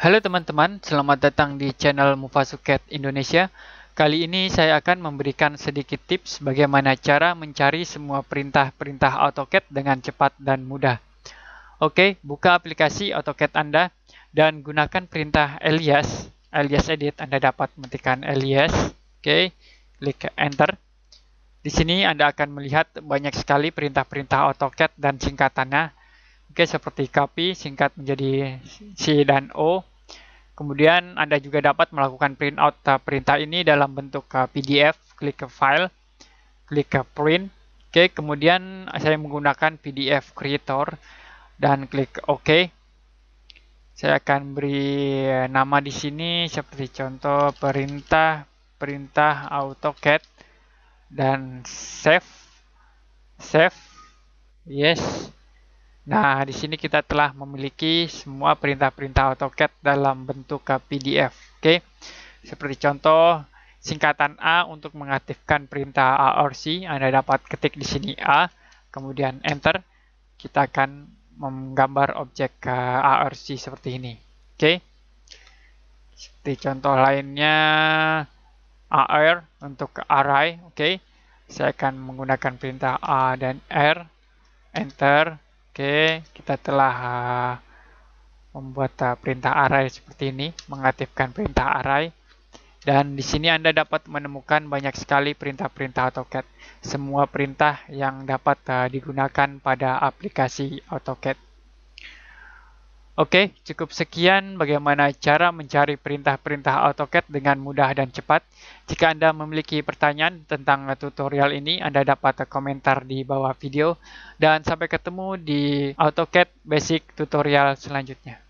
Halo teman-teman, selamat datang di channel Mufasuket Indonesia. Kali ini saya akan memberikan sedikit tips bagaimana cara mencari semua perintah-perintah AutoCAD dengan cepat dan mudah. Oke, buka aplikasi AutoCAD Anda dan gunakan perintah alias, alias edit, Anda dapat mengetikkan alias. Oke, klik enter. Di sini Anda akan melihat banyak sekali perintah-perintah AutoCAD dan singkatannya. Oke, seperti copy singkat menjadi C dan O, Kemudian Anda juga dapat melakukan print out eh, perintah ini dalam bentuk eh, PDF, klik ke file, klik ke print. Oke, kemudian saya menggunakan PDF creator dan klik OK. Saya akan beri nama di sini seperti contoh perintah perintah AutoCAD dan save save yes Nah, di sini kita telah memiliki semua perintah-perintah AutoCAD dalam bentuk eh, PDF. Oke, seperti contoh singkatan A untuk mengaktifkan perintah C, Anda dapat ketik di sini A, kemudian Enter. Kita akan menggambar objek eh, C seperti ini. Oke, seperti contoh lainnya AR untuk array. Oke, saya akan menggunakan perintah A dan R, Enter Oke, kita telah eh, membuat eh, perintah array seperti ini, mengaktifkan perintah array. Dan di sini Anda dapat menemukan banyak sekali perintah-perintah AutoCAD. Semua perintah yang dapat eh, digunakan pada aplikasi AutoCAD. Oke, cukup sekian bagaimana cara mencari perintah-perintah AutoCAD dengan mudah dan cepat. Jika Anda memiliki pertanyaan tentang tutorial ini, Anda dapat komentar di bawah video. Dan sampai ketemu di AutoCAD Basic Tutorial selanjutnya.